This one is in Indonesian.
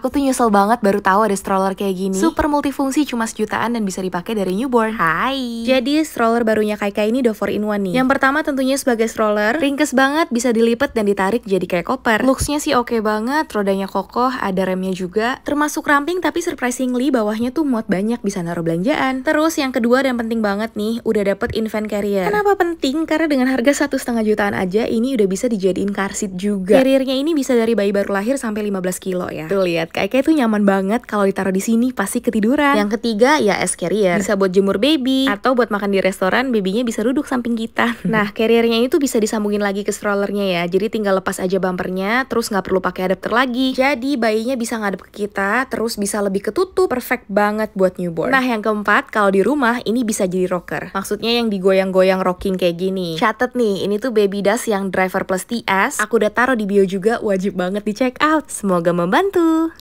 Aku tuh nyesel banget baru tahu ada stroller kayak gini. Super multifungsi cuma sejutaan dan bisa dipakai dari newborn. Hai. Jadi stroller barunya Kaika ini do 4 in One nih. Yang pertama tentunya sebagai stroller, ringkes banget, bisa dilipat dan ditarik jadi kayak koper. Looksnya sih oke okay banget, rodanya kokoh, ada remnya juga. Termasuk ramping tapi surprisingly bawahnya tuh muat banyak, bisa naruh belanjaan. Terus yang kedua dan penting banget nih, udah dapet infant carrier. Kenapa penting? Karena dengan harga satu setengah jutaan aja, ini udah bisa dijadiin car seat juga. Carriernya ini bisa dari bayi baru lahir sampai 15 kilo ya. Tuh ya lihat kayak kayak tuh nyaman banget kalau ditaruh di sini pasti ketiduran. Yang ketiga ya es carrier. Bisa buat jemur baby atau buat makan di restoran, babynya bisa duduk samping kita. Nah, carriernya itu bisa disambungin lagi ke strollernya ya. Jadi tinggal lepas aja bumpernya, terus nggak perlu pakai adapter lagi. Jadi bayinya bisa ngadep ke kita, terus bisa lebih ketutup, perfect banget buat newborn. Nah, yang keempat, kalau di rumah ini bisa jadi rocker. Maksudnya yang digoyang-goyang rocking kayak gini. Catet nih, ini tuh baby dust yang driver plus TS. Aku udah taruh di bio juga, wajib banget di check out. Semoga membantu.